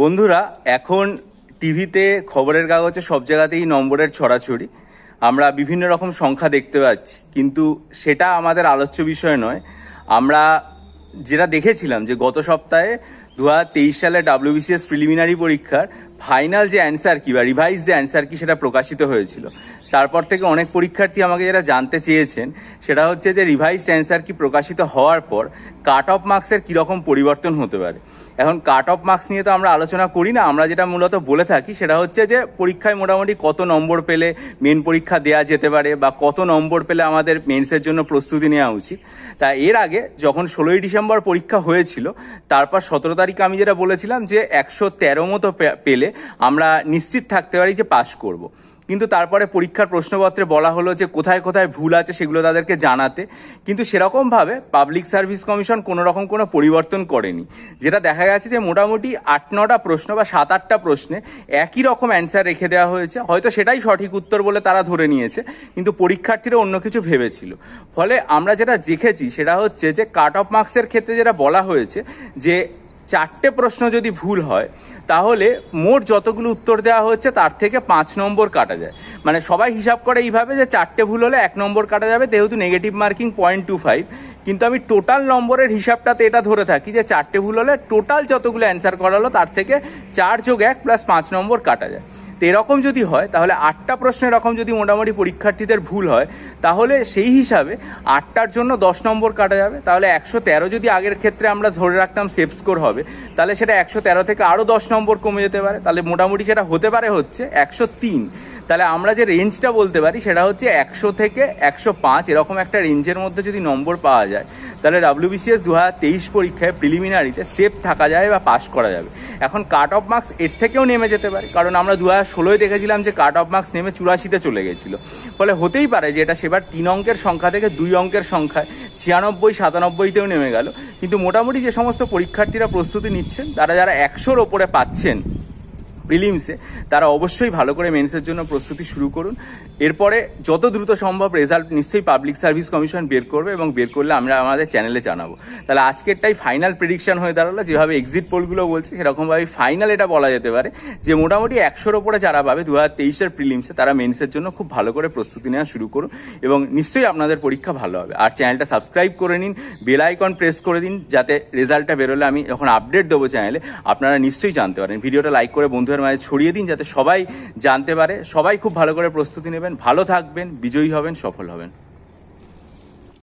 বন্ধুরা এখন টিভিতে খবরের কাগজে সব জায়গাতেই নম্বরের ছড়াছড়ি আমরা বিভিন্ন রকম সংখ্যা দেখতে পাচ্ছি কিন্তু সেটা আমাদের আলোচ্য বিষয় নয় আমরা যেটা দেখেছিলাম যে গত সপ্তাহে দু সালে ডাব্লিউবিসিএস প্রিলিমিনারি পরীক্ষার ফাইনাল যে অ্যান্সার কি বা রিভাইজ যে অ্যান্সার কি সেটা প্রকাশিত হয়েছিল তারপর থেকে অনেক পরীক্ষার্থী আমাকে যারা জানতে চেয়েছেন সেটা হচ্ছে যে রিভাইজড অ্যান্সার কি প্রকাশিত হওয়ার পর কাট অফ মার্কসের কীরকম পরিবর্তন হতে পারে এখন কাট অফ মার্কস নিয়ে তো আমরা আলোচনা করি না আমরা যেটা মূলত বলে থাকি সেটা হচ্ছে যে পরীক্ষায় মোটামুটি কত নম্বর পেলে মেন পরীক্ষা দেয়া যেতে পারে বা কত নম্বর পেলে আমাদের মেন্সের জন্য প্রস্তুতি নেওয়া উচিত তা এর আগে যখন ষোলোই ডিসেম্বর পরীক্ষা হয়েছিল তারপর সতেরো তারিখে আমি যেটা বলেছিলাম যে একশো তেরো মতো পেলে আমরা নিশ্চিত থাকতে পারি যে পাশ করব। কিন্তু তারপরে পরীক্ষার প্রশ্নপত্রে বলা হলো যে কোথায় কোথায় ভুল আছে সেগুলো তাদেরকে জানাতে কিন্তু সেরকমভাবে পাবলিক সার্ভিস কমিশন কোনো রকম কোনো পরিবর্তন করেনি যেটা দেখা গেছে যে মোটামুটি আট নটা প্রশ্ন বা সাত আটটা প্রশ্নে একই রকম অ্যান্সার রেখে দেওয়া হয়েছে হয়তো সেটাই সঠিক উত্তর বলে তারা ধরে নিয়েছে কিন্তু পরীক্ষার্থীরা অন্য কিছু ভেবেছিল ফলে আমরা যেটা দেখেছি সেটা হচ্ছে যে কাট অফ মার্কসের ক্ষেত্রে যেটা বলা হয়েছে যে চারটে প্রশ্ন যদি ভুল হয় তাহলে মোট যতগুলো উত্তর দেওয়া হচ্ছে তার থেকে পাঁচ নম্বর কাটা যায় মানে সবাই হিসাব করে এইভাবে যে চারটে ভুল হলে এক নম্বর কাটা যাবে যেহেতু negative marking point two five কিন্তু আমি টোটাল নম্বরের হিসাবটাতে এটা ধরে থাকি যে চারটে ভুল হলে টোটাল যতগুলো অ্যান্সার করা হলো তার থেকে চার যোগ এক প্লাস পাঁচ নম্বর কাটা যায় তো এরকম যদি হয় তাহলে আটটা প্রশ্ন এরকম যদি মোটামুটি পরীক্ষার্থীদের ভুল হয় তাহলে সেই হিসাবে আটটার জন্য দশ নম্বর কাটা যাবে তাহলে একশো তেরো যদি আগের ক্ষেত্রে আমরা ধরে রাখতাম সেফ স্কোর হবে তাহলে সেটা একশো তেরো থেকে আরও দশ নম্বর কমে যেতে পারে তাহলে মোটামুটি সেটা হতে পারে হচ্ছে একশো তিন তাহলে আমরা যে রেঞ্জটা বলতে পারি সেটা হচ্ছে একশো থেকে একশো পাঁচ এরকম একটা রেঞ্জের মধ্যে যদি নম্বর পাওয়া যায় তাহলে ডাব্লিউবিসিএস দু হাজার তেইশ পরীক্ষায় প্রিলিমিনারিতে সেফ থাকা যায় বা পাস করা যাবে এখন কাট অফ মার্কস এর থেকেও নেমে যেতে পারে কারণ আমরা দু হাজার ষোলোয় দেখেছিলাম যে কাট অফ মার্কস নেমে চুরাশিতে চলে গেছিলো ফলে হতেই পারে যে এটা সেবার তিন অঙ্কের সংখ্যা থেকে দুই অঙ্কের সংখ্যায় ছিয়ানব্বই সাতানব্বইতেও নেমে গেল কিন্তু মোটামুটি যে সমস্ত পরীক্ষার্থীরা প্রস্তুতি নিচ্ছেন তারা যারা একশোর ওপরে পাচ্ছেন প্রিলিমসে তারা অবশ্যই ভালো করে মেন্সের জন্য প্রস্তুতি শুরু করুন এরপরে যত দ্রুত সম্ভব রেজাল্ট নিশ্চয়ই পাবলিক সার্ভিস কমিশন বের করবে এবং বের করলে আমরা আমাদের চ্যানেলে জানাবো তাহলে আজকেরটাই ফাইনাল প্রেডিকশান হয়ে দাঁড়ালো যেভাবে এক্সিট পোলগুলো বলছে সেরকমভাবে ফাইনাল এটা বলা যেতে পারে যে মোটামুটি একশোর ওপরে যারা পাবে দু হাজার তেইশের প্রিলিমসে তারা মেন্সের জন্য খুব ভালো করে প্রস্তুতি নেওয়া শুরু করুন এবং নিশ্চয়ই আপনাদের পরীক্ষা ভালো হবে আর চ্যানেলটা সাবস্ক্রাইব করে নিন বেল আইকন প্রেস করে দিন যাতে রেজাল্টটা বেরোলে আমি যখন আপডেট দেবো চ্যানেলে আপনারা নিশ্চয়ই জানতে পারেন ভিডিওটা লাইক করে বন্ধুরা বন্ধুদের মাঝে ছড়িয়ে দিন যাতে সবাই জানতে পারে সবাই খুব ভালো করে প্রস্তুতি নেবেন ভালো থাকবেন বিজয়ী হবেন সফল হবেন